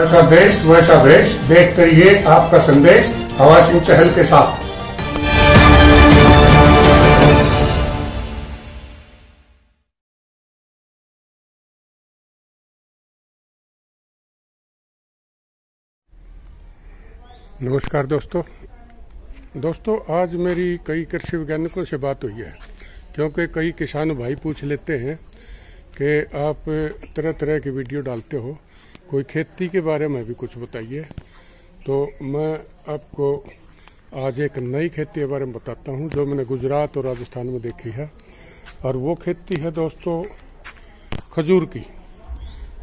वैसा देश वैसा देख कर ये आपका संदेश हवा सिंह चहल के साथ नमस्कार दोस्तों दोस्तों आज मेरी कई कृषि वैज्ञानिकों से बात हुई है क्योंकि कई किसान भाई पूछ लेते हैं कि आप तरह तरह की वीडियो डालते हो कोई खेती के बारे में भी कुछ बताइए तो मैं आपको आज एक नई खेती के बारे में बताता हूँ जो मैंने गुजरात और राजस्थान में देखी है और वो खेती है दोस्तों खजूर की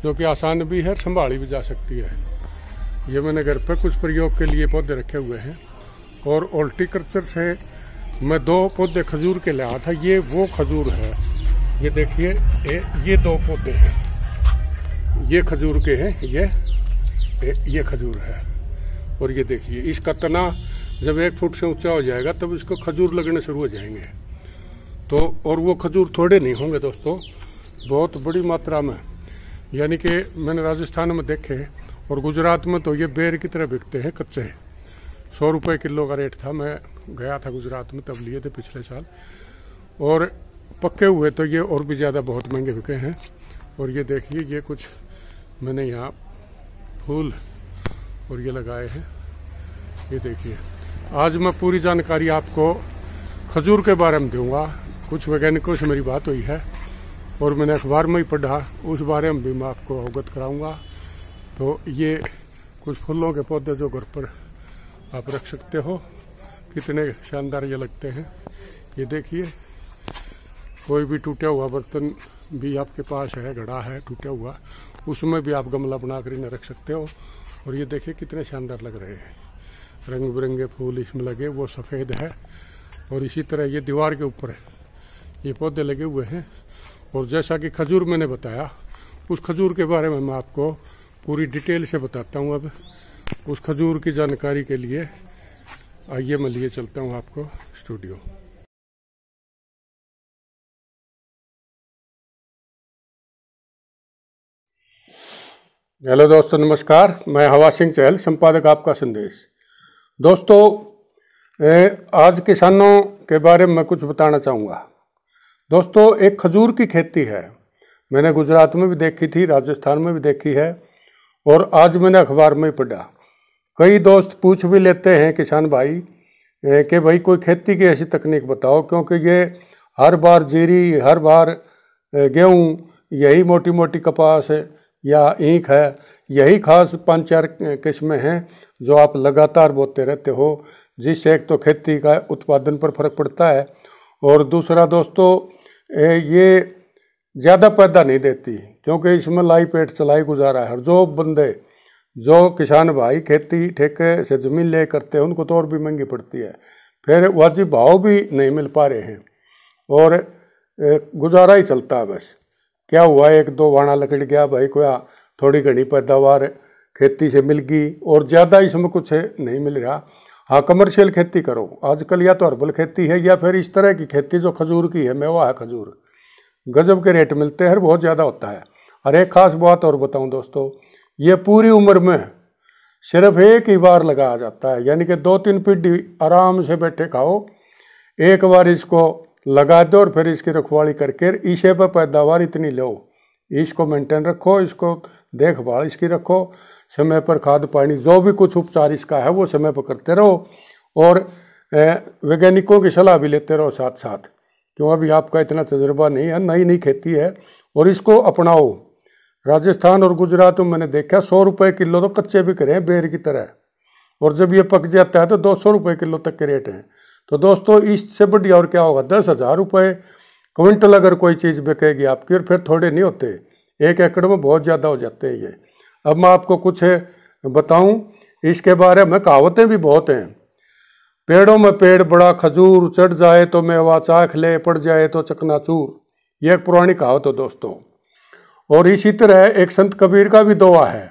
जो कि आसान भी है संभाली भी जा सकती है ये मैंने घर पर कुछ प्रयोग के लिए पौधे रखे हुए हैं और ओल्टीकल्चर से मैं दो पौधे खजूर के लाया था ये वो खजूर है ये देखिए ये दो पौधे हैं ये खजूर के हैं ये ये खजूर है और ये देखिए इसका तना जब एक फुट से ऊंचा हो जाएगा तब इसको खजूर लगने शुरू हो जाएंगे तो और वो खजूर थोड़े नहीं होंगे दोस्तों बहुत बड़ी मात्रा में यानी कि मैंने राजस्थान में देखे और गुजरात में तो ये बेर की तरह बिकते हैं कच्चे सौ रुपये किलो का रेट था मैं गया था गुजरात में तब लिए थे पिछले साल और पक्के हुए तो ये और भी ज़्यादा बहुत महंगे बिके हैं और ये देखिए ये कुछ मैंने यहाँ फूल और ये लगाए हैं ये देखिए आज मैं पूरी जानकारी आपको खजूर के बारे में दूंगा कुछ वैज्ञानिकों से मेरी बात हुई है और मैंने अखबार में ही पढ़ा उस बारे में भी मैं आपको अवगत कराऊंगा तो ये कुछ फूलों के पौधे जो घर पर आप रख सकते हो कितने शानदार ये लगते हैं ये देखिए कोई भी टूटा हुआ बर्तन भी आपके पास है घड़ा है टूटा हुआ उसमें भी आप गमला बना कर इन्हें रख सकते हो और ये देखिए कितने शानदार लग रहे हैं रंग बिरंगे फूल इसमें लगे वो सफ़ेद है और इसी तरह ये दीवार के ऊपर है ये पौधे लगे हुए हैं और जैसा कि खजूर मैंने बताया उस खजूर के बारे में मैं आपको पूरी डिटेल से बताता हूँ अब उस खजूर की जानकारी के लिए आइए मैं लिए चलता हूँ आपको स्टूडियो हेलो दोस्तों नमस्कार मैं हवा सिंह चहल संपादक आपका संदेश दोस्तों आज किसानों के बारे में कुछ बताना चाहूँगा दोस्तों एक खजूर की खेती है मैंने गुजरात में भी देखी थी राजस्थान में भी देखी है और आज मैंने अखबार में पढ़ा कई दोस्त पूछ भी लेते हैं किसान भाई कि भाई कोई खेती की ऐसी तकनीक बताओ क्योंकि ये हर बार जीरी हर बार गेहूँ यही मोटी मोटी कपास है या ईख है यही खास पाँच चार किस्में हैं जो आप लगातार बोते रहते हो जिससे एक तो खेती का उत्पादन पर फर्क पड़ता है और दूसरा दोस्तों ये ज़्यादा पैदा नहीं देती क्योंकि इसमें लाई पेट चलाई गुजारा है जो बंदे जो किसान भाई खेती ठेके से ज़मीन ले करते हैं उनको तो और भी महंगी पड़ती है फिर वाजिब भाव भी नहीं मिल पा रहे हैं और गुजारा ही चलता है बस क्या हुआ एक दो वाणा लकड़ गया भाई को थोड़ी घनी पैदावार खेती से मिल गई और ज़्यादा इसमें कुछ नहीं मिल रहा हाँ कमर्शियल खेती करो आजकल या तो हर्बल खेती है या फिर इस तरह की खेती जो खजूर की है मेवा है खजूर गजब के रेट मिलते हैं बहुत ज़्यादा होता है और एक ख़ास बात और बताऊं दोस्तों ये पूरी उम्र में सिर्फ एक ही बार लगाया जाता है यानी कि दो तीन पीढ़ी आराम से बैठे खाओ एक बार इसको लगा दो और फिर इसकी रखवाली करके इसे पर पैदावार इतनी लो इसको मेंटेन रखो इसको देखभाल इसकी रखो समय पर खाद पानी जो भी कुछ उपचार इसका है वो समय पर करते रहो और वैज्ञानिकों की सलाह भी लेते रहो साथ साथ क्यों अभी आपका इतना तजर्बा नहीं है नई नई खेती है और इसको अपनाओ राजस्थान और गुजरात में मैंने देखा सौ रुपये किलो तो कच्चे भी करें हैं बेर की तरह और जब ये पक जाता है तो दो सौ रुपये किलो तक के रेट हैं तो दोस्तों इससे बढ़िया और क्या होगा दस हज़ार रुपये क्विंटल अगर कोई चीज़ बिकेगी आपकी और फिर थोड़े नहीं होते एक एकड़ में बहुत ज़्यादा हो जाते हैं ये अब मैं आपको कुछ बताऊँ इसके बारे में कहावतें भी बहुत हैं पेड़ों में पेड़ बड़ा खजूर चढ़ जाए तो मेवा चाख ले पड़ जाए तो चकनाचूर ये एक पुरानी कहावत हो दोस्तों और इसी तरह एक संत कबीर का भी दोहा है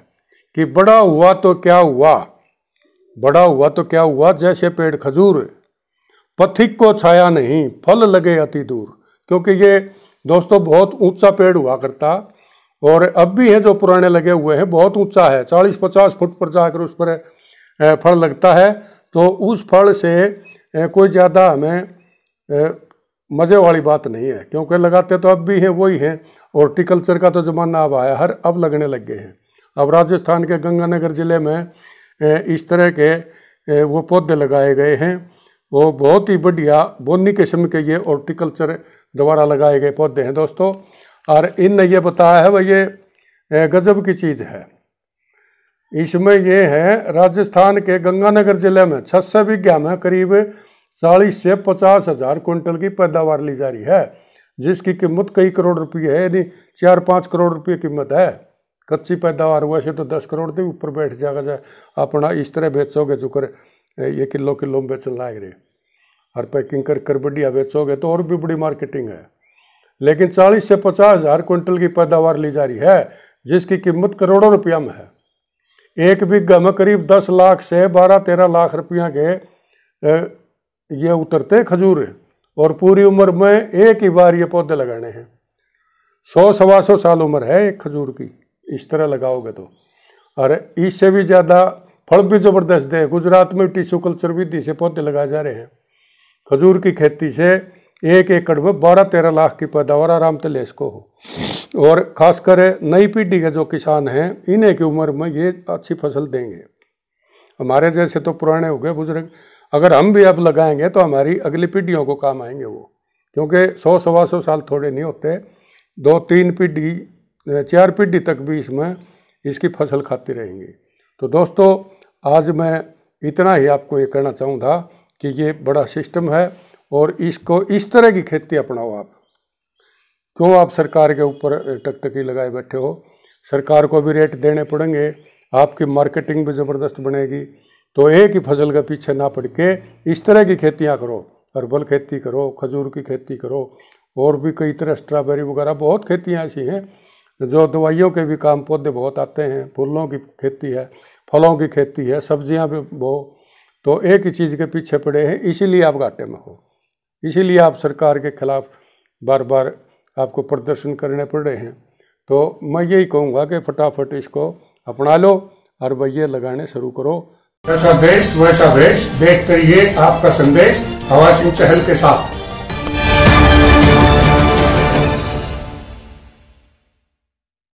कि बड़ा हुआ तो क्या हुआ बड़ा हुआ तो क्या हुआ जैसे पेड़ खजूर पथिक को छाया नहीं फल लगे अति दूर क्योंकि ये दोस्तों बहुत ऊंचा पेड़ हुआ करता और अब भी हैं जो पुराने लगे हुए हैं बहुत ऊंचा है चालीस पचास फुट पर जाकर उस पर फल लगता है तो उस फल से कोई ज़्यादा हमें मज़े वाली बात नहीं है क्योंकि लगाते तो अब भी हैं वही हैं हॉर्टिकल्चर का तो ज़माना अब आया हर अब लगने लग गए हैं अब राजस्थान के गंगानगर ज़िले में इस तरह के वो पौधे लगाए गए हैं वो बहुत ही बढ़िया बोनी किस्म के ये हॉर्टिकल्चर द्वारा लगाए गए पौधे हैं दोस्तों और इन ये बताया है वह ये गजब की चीज़ है इसमें ये है राजस्थान के गंगानगर जिले में सौ बीघा में करीब चालीस से पचास हज़ार कुंटल की पैदावार ली जा रही है जिसकी कीमत कई करोड़ रुपये है यानी चार पाँच करोड़ रुपये कीमत है कच्ची पैदावार वैसे तो दस करोड़ के ऊपर बैठ जाएगा जाए अपना इस तरह बेचोगे जुकर ये किलो किलो में बेचने लाग रही और पैकिंग कर कर बढ़िया बेचोगे तो और भी बड़ी मार्केटिंग है लेकिन चालीस से पचास हज़ार क्विंटल की पैदावार ली जा रही है जिसकी कीमत करोड़ों रुपया में है एक बीघा में करीब दस लाख से बारह तेरह लाख रुपया के ये उतरते खजूर और पूरी उम्र में एक ही बार ये पौधे लगाने हैं सौ सवा सौ साल उम्र है एक खजूर की इस तरह लगाओगे तो और इससे भी ज़्यादा फल भी ज़बरदस्त है गुजरात में टिश्यू कल्चर विधि से पौधे लगाए जा रहे हैं खजूर की खेती से एक एकड़ में बारह तेरह लाख की पैदावार आराम से ले इसको हो और खासकर नई पीढ़ी के जो किसान हैं इन्हें की उम्र में ये अच्छी फसल देंगे हमारे जैसे तो पुराने हो गए बुजुर्ग अगर हम भी अब लगाएंगे तो हमारी अगली पीढ़ियों को काम आएंगे वो क्योंकि सौ सवा सौ साल थोड़े नहीं होते दो तीन पीढ़ी चार पीढ़ी तक भी इसमें इसकी फसल खाती रहेंगी तो दोस्तों आज मैं इतना ही आपको ये कहना चाहूँगा कि ये बड़ा सिस्टम है और इसको इस तरह की खेती अपनाओ आप क्यों आप सरकार के ऊपर टकटकी लगाए बैठे हो सरकार को भी रेट देने पड़ेंगे आपकी मार्केटिंग भी ज़बरदस्त बनेगी तो एक ही फसल के पीछे ना पड़ के इस तरह की खेतियाँ करो अरबल खेती करो खजूर की खेती करो और भी कई तरह स्ट्रॉबेरी वगैरह बहुत खेतियाँ ऐसी हैं जो दवाइयों के भी काम पौधे बहुत आते हैं फूलों की खेती है फलों की खेती है सब्जियां भी वो तो एक ही चीज़ के पीछे पड़े हैं इसीलिए आप घाटे में हो इसीलिए आप सरकार के खिलाफ बार बार आपको प्रदर्शन करने पड़े हैं तो मैं यही कहूँगा कि फटाफट इसको अपना लो और भैया लगाने शुरू करो वैसा देश वैसा देश देखते रहिए आपका संदेश हवा सिंह चहल के साथ